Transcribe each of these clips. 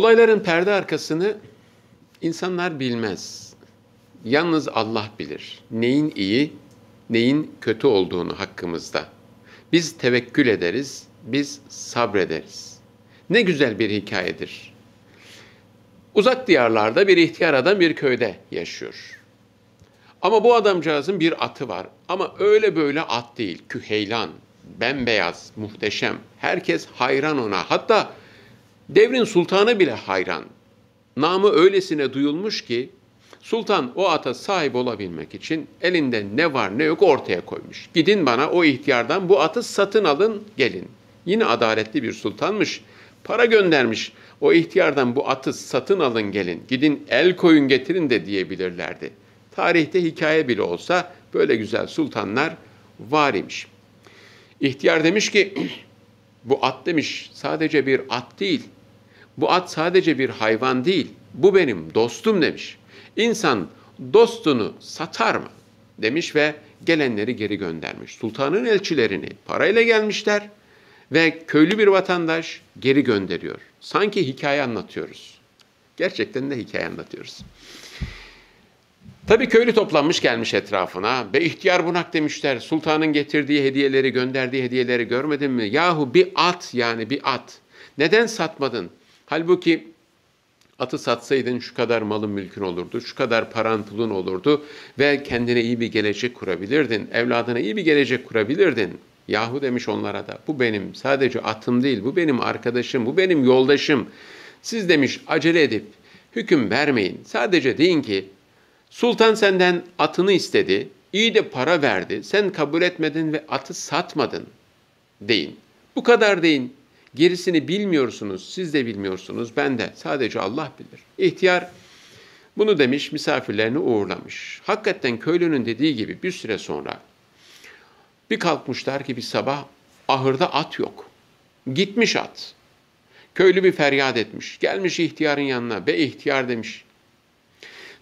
Olayların perde arkasını insanlar bilmez. Yalnız Allah bilir. Neyin iyi, neyin kötü olduğunu hakkımızda. Biz tevekkül ederiz, biz sabrederiz. Ne güzel bir hikayedir. Uzak diyarlarda bir ihtiyar adam bir köyde yaşıyor. Ama bu adamcağızın bir atı var. Ama öyle böyle at değil, küheylan, bembeyaz, muhteşem. Herkes hayran ona. Hatta Devrin sultanı bile hayran. Namı öylesine duyulmuş ki sultan o ata sahip olabilmek için elinde ne var ne yok ortaya koymuş. Gidin bana o ihtiyardan bu atı satın alın gelin. Yine adaletli bir sultanmış. Para göndermiş. O ihtiyardan bu atı satın alın gelin. Gidin el koyun getirin de diyebilirlerdi. Tarihte hikaye bile olsa böyle güzel sultanlar var imiş. İhtiyar demiş ki bu at demiş sadece bir at değil bu at sadece bir hayvan değil, bu benim dostum demiş. İnsan dostunu satar mı? demiş ve gelenleri geri göndermiş. Sultanın elçilerini parayla gelmişler ve köylü bir vatandaş geri gönderiyor. Sanki hikaye anlatıyoruz. Gerçekten de hikaye anlatıyoruz. Tabii köylü toplanmış gelmiş etrafına. Be ihtiyar bunak demişler. Sultanın getirdiği hediyeleri, gönderdiği hediyeleri görmedin mi? Yahu bir at yani bir at. Neden satmadın? Halbuki atı satsaydın şu kadar malın mülkün olurdu, şu kadar paran pulun olurdu ve kendine iyi bir gelecek kurabilirdin, evladına iyi bir gelecek kurabilirdin. Yahu demiş onlara da bu benim sadece atım değil, bu benim arkadaşım, bu benim yoldaşım. Siz demiş acele edip hüküm vermeyin. Sadece deyin ki sultan senden atını istedi, iyi de para verdi, sen kabul etmedin ve atı satmadın deyin. Bu kadar deyin. Gerisini bilmiyorsunuz, siz de bilmiyorsunuz, ben de. Sadece Allah bilir. İhtiyar bunu demiş, misafirlerini uğurlamış. Hakikaten köylünün dediği gibi bir süre sonra bir kalkmışlar ki bir sabah ahırda at yok. Gitmiş at. Köylü bir feryat etmiş. Gelmiş ihtiyarın yanına. Be ihtiyar demiş.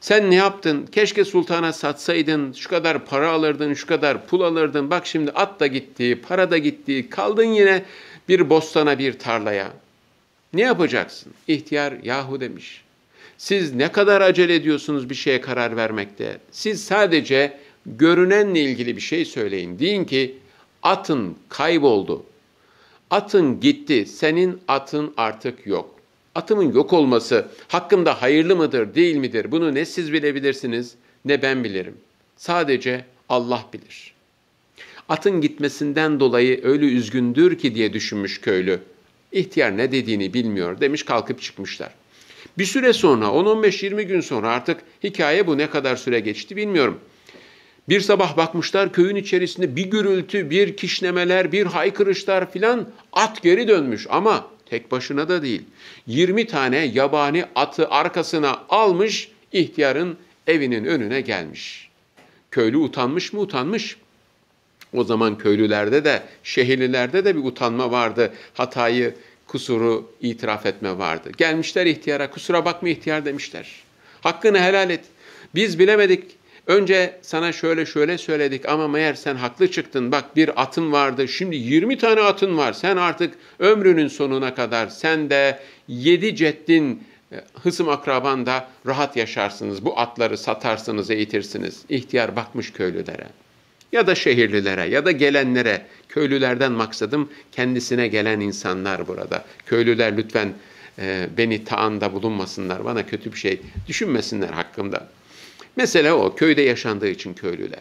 Sen ne yaptın? Keşke sultana satsaydın. Şu kadar para alırdın, şu kadar pul alırdın. Bak şimdi at da gitti, para da gitti. Kaldın yine bir bostana bir tarlaya. Ne yapacaksın? İhtiyar yahu demiş. Siz ne kadar acele ediyorsunuz bir şeye karar vermekte? Siz sadece görünenle ilgili bir şey söyleyin. Deyin ki atın kayboldu. Atın gitti. Senin atın artık yok. Atımın yok olması hakkımda hayırlı mıdır, değil midir? Bunu ne siz bilebilirsiniz ne ben bilirim. Sadece Allah bilir.'' Atın gitmesinden dolayı öyle üzgündür ki diye düşünmüş köylü. İhtiyar ne dediğini bilmiyor demiş kalkıp çıkmışlar. Bir süre sonra 10-15-20 gün sonra artık hikaye bu ne kadar süre geçti bilmiyorum. Bir sabah bakmışlar köyün içerisinde bir gürültü, bir kişnemeler, bir haykırışlar filan at geri dönmüş ama tek başına da değil. 20 tane yabani atı arkasına almış ihtiyarın evinin önüne gelmiş. Köylü utanmış mı utanmış. O zaman köylülerde de, şehirlilerde de bir utanma vardı. Hatayı, kusuru itiraf etme vardı. Gelmişler ihtiyara, kusura bakma ihtiyar demişler. Hakkını helal et. Biz bilemedik. Önce sana şöyle şöyle söyledik ama meğer sen haklı çıktın. Bak bir atın vardı. Şimdi 20 tane atın var. Sen artık ömrünün sonuna kadar sen de 7 ceddin e, hısım akraban da rahat yaşarsınız. Bu atları satarsınız, eğitirsiniz. İhtiyar bakmış köylülere ya da şehirlilere ya da gelenlere, köylülerden maksadım kendisine gelen insanlar burada. Köylüler lütfen e, beni taanda bulunmasınlar, bana kötü bir şey düşünmesinler hakkımda. Mesela o köyde yaşandığı için köylüler.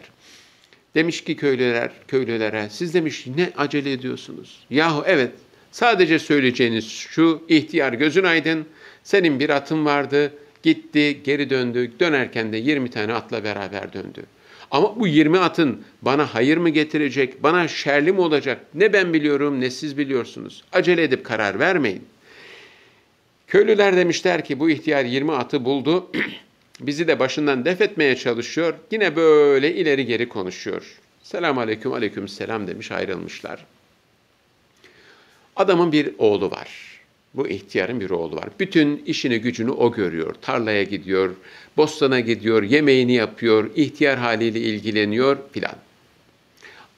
Demiş ki köylüler, köylülere siz demiş ne acele ediyorsunuz? Yahu evet sadece söyleyeceğiniz şu ihtiyar gözün aydın senin bir atın vardı Gitti, geri döndü. Dönerken de 20 tane atla beraber döndü. Ama bu 20 atın bana hayır mı getirecek, bana şerli mi olacak? Ne ben biliyorum ne siz biliyorsunuz. Acele edip karar vermeyin. Köylüler demişler ki bu ihtiyar 20 atı buldu. Bizi de başından def etmeye çalışıyor. Yine böyle ileri geri konuşuyor. Selam aleyküm aleyküm selam demiş ayrılmışlar. Adamın bir oğlu var. Bu ihtiyarın bir oğlu var. Bütün işini gücünü o görüyor. Tarlaya gidiyor, bostana gidiyor, yemeğini yapıyor, ihtiyar haliyle ilgileniyor filan.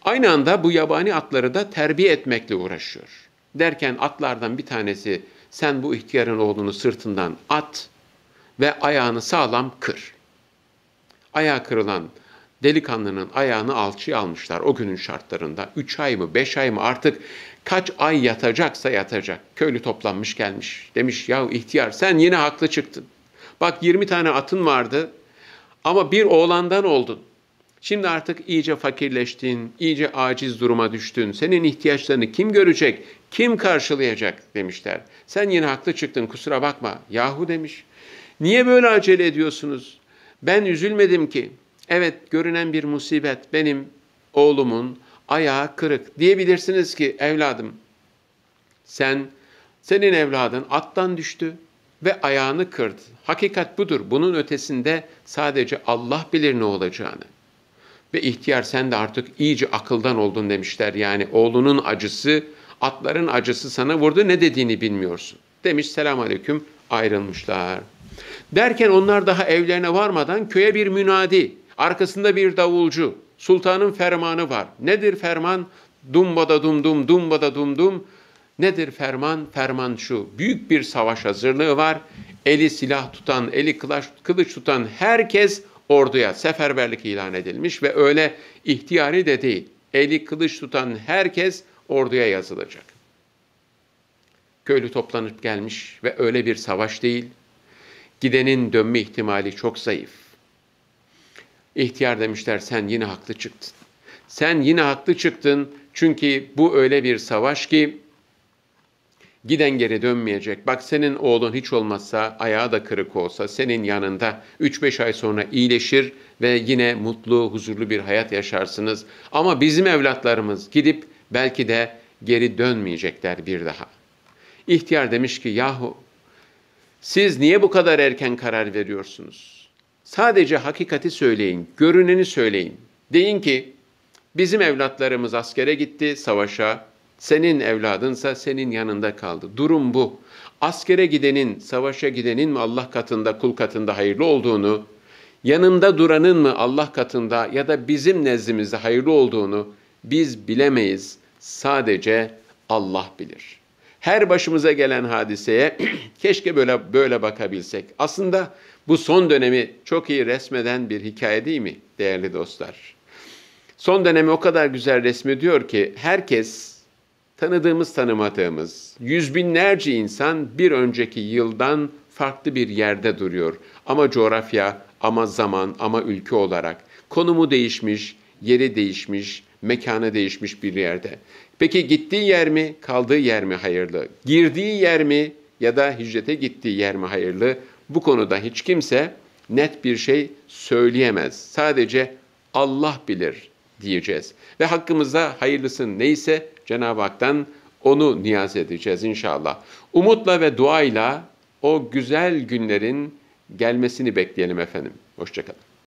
Aynı anda bu yabani atları da terbiye etmekle uğraşıyor. Derken atlardan bir tanesi sen bu ihtiyarın oğlunu sırtından at ve ayağını sağlam kır. Ayağı kırılan Delikanlının ayağını alçıya almışlar o günün şartlarında. Üç ay mı beş ay mı artık kaç ay yatacaksa yatacak. Köylü toplanmış gelmiş. Demiş ya ihtiyar sen yine haklı çıktın. Bak 20 tane atın vardı ama bir oğlandan oldun. Şimdi artık iyice fakirleştin, iyice aciz duruma düştün. Senin ihtiyaçlarını kim görecek, kim karşılayacak demişler. Sen yine haklı çıktın kusura bakma. Yahu demiş. Niye böyle acele ediyorsunuz? Ben üzülmedim ki. Evet görünen bir musibet benim oğlumun ayağı kırık diyebilirsiniz ki evladım sen senin evladın attan düştü ve ayağını kırdı. Hakikat budur. Bunun ötesinde sadece Allah bilir ne olacağını. Ve ihtiyar sen de artık iyice akıldan oldun demişler. Yani oğlunun acısı, atların acısı sana vurdu ne dediğini bilmiyorsun. Demiş selam aleyküm ayrılmışlar. Derken onlar daha evlerine varmadan köye bir münadi Arkasında bir davulcu. Sultanın fermanı var. Nedir ferman? Dumbada dum dum, dumbada dum dum. Nedir ferman? Ferman şu. Büyük bir savaş hazırlığı var. Eli silah tutan, eli kılıç, kılıç tutan herkes orduya seferberlik ilan edilmiş ve öyle ihtiyari de değil. Eli kılıç tutan herkes orduya yazılacak. Köylü toplanıp gelmiş ve öyle bir savaş değil. Gidenin dönme ihtimali çok zayıf. İhtiyar demişler sen yine haklı çıktın. Sen yine haklı çıktın çünkü bu öyle bir savaş ki giden geri dönmeyecek. Bak senin oğlun hiç olmazsa ayağı da kırık olsa senin yanında 3-5 ay sonra iyileşir ve yine mutlu, huzurlu bir hayat yaşarsınız. Ama bizim evlatlarımız gidip belki de geri dönmeyecekler bir daha. İhtiyar demiş ki yahu siz niye bu kadar erken karar veriyorsunuz? Sadece hakikati söyleyin, görüneni söyleyin. Deyin ki bizim evlatlarımız askere gitti, savaşa. Senin evladınsa senin yanında kaldı. Durum bu. Askere gidenin, savaşa gidenin mi Allah katında, kul katında hayırlı olduğunu, yanında duranın mı Allah katında ya da bizim nezdimizde hayırlı olduğunu biz bilemeyiz. Sadece Allah bilir.'' her başımıza gelen hadiseye keşke böyle böyle bakabilsek. Aslında bu son dönemi çok iyi resmeden bir hikaye değil mi değerli dostlar? Son dönemi o kadar güzel resmediyor ki herkes tanıdığımız tanımadığımız yüz binlerce insan bir önceki yıldan farklı bir yerde duruyor. Ama coğrafya, ama zaman, ama ülke olarak konumu değişmiş, yeri değişmiş, mekanı değişmiş bir yerde. Peki gittiği yer mi, kaldığı yer mi hayırlı? Girdiği yer mi ya da hicrete gittiği yer mi hayırlı? Bu konuda hiç kimse net bir şey söyleyemez. Sadece Allah bilir diyeceğiz. Ve hakkımızda hayırlısın neyse Cenab-ı Hak'tan onu niyaz edeceğiz inşallah. Umutla ve duayla o güzel günlerin gelmesini bekleyelim efendim. Hoşçakalın.